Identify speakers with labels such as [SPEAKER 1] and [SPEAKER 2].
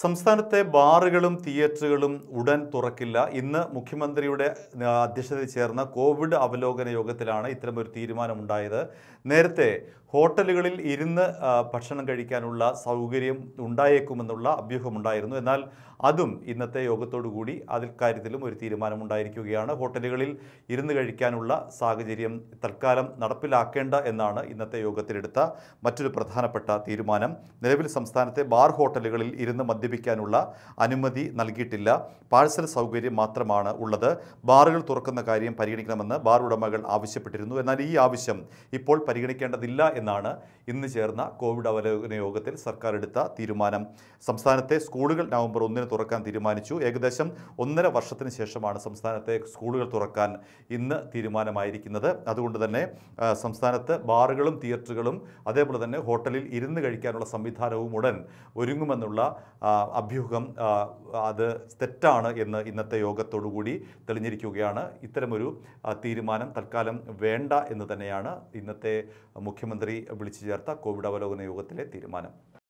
[SPEAKER 1] സംസ്ഥാനത്തെ ബാറുകളും തിയേറ്ററുകളും ഉടൻ തുറക്കില്ല ഇന്ന് മുഖ്യമന്ത്രിയുടെ അധ്യക്ഷതയിൽ ചേർന്ന കോവിഡ് അവലോകന യോഗത്തിലാണ് ഇത്തരമൊരു തീരുമാനമുണ്ടായത് നേരത്തെ ഹോട്ടലുകളിൽ ഇരുന്ന് ഭക്ഷണം കഴിക്കാനുള്ള സൗകര്യം ഉണ്ടായേക്കുമെന്നുള്ള അഭ്യൂഹമുണ്ടായിരുന്നു എന്നാൽ അതും ഇന്നത്തെ യോഗത്തോടുകൂടി അതിൽ കാര്യത്തിലും ഒരു തീരുമാനമുണ്ടായിരിക്കുകയാണ് ഹോട്ടലുകളിൽ ഇരുന്ന് കഴിക്കാനുള്ള സാഹചര്യം തൽക്കാലം നടപ്പിലാക്കേണ്ട എന്നാണ് ഇന്നത്തെ യോഗത്തിലെടുത്ത മറ്റൊരു പ്രധാനപ്പെട്ട തീരുമാനം നിലവിൽ സംസ്ഥാനത്തെ ബാർ ഹോട്ടലുകളിൽ ഇരുന്ന് മദ്യപിക്കാനുള്ള അനുമതി നൽകിയിട്ടില്ല പാഴ്സൽ സൗകര്യം മാത്രമാണ് ഉള്ളത് ബാറുകൾ തുറക്കുന്ന കാര്യം പരിഗണിക്കണമെന്ന് ബാർ ഉടമകൾ ആവശ്യപ്പെട്ടിരുന്നു എന്നാൽ ഈ ആവശ്യം ഇപ്പോൾ പരിഗണിക്കേണ്ടതില്ല എന്നാണ് ഇന്ന് ചേർന്ന കോവിഡ് അവലോകന യോഗത്തിൽ സർക്കാർ എടുത്ത തീരുമാനം സംസ്ഥാനത്തെ സ്കൂളുകൾ നവംബർ ഒന്നിന് തുറക്കാൻ തീരുമാനിച്ചു ഏകദേശം ഒന്നര വർഷത്തിന് ശേഷമാണ് സംസ്ഥാനത്തെ സ്കൂളുകൾ തുറക്കാൻ ഇന്ന് തീരുമാനമായിരിക്കുന്നത് അതുകൊണ്ട് തന്നെ സംസ്ഥാനത്ത് ബാറുകളും തിയേറ്ററുകളും അതേപോലെ തന്നെ ഹോട്ടലിൽ ഇരുന്ന് കഴിക്കാനുള്ള സംവിധാനവും ഉടൻ ഒരുങ്ങുമെന്നുള്ള അഭ്യൂഹം അത് തെറ്റാണ് എന്ന് ഇന്നത്തെ യോഗത്തോടുകൂടി തെളിഞ്ഞിരിക്കുകയാണ് ഇത്തരമൊരു തീരുമാനം തൽക്കാലം വേണ്ട എന്ന് തന്നെയാണ് ഇന്നത്തെ മുഖ്യമന്ത്രി വിളിച്ചു ചേർത്ത കോവിഡ് അവലോകന യോഗത്തിലെ തീരുമാനം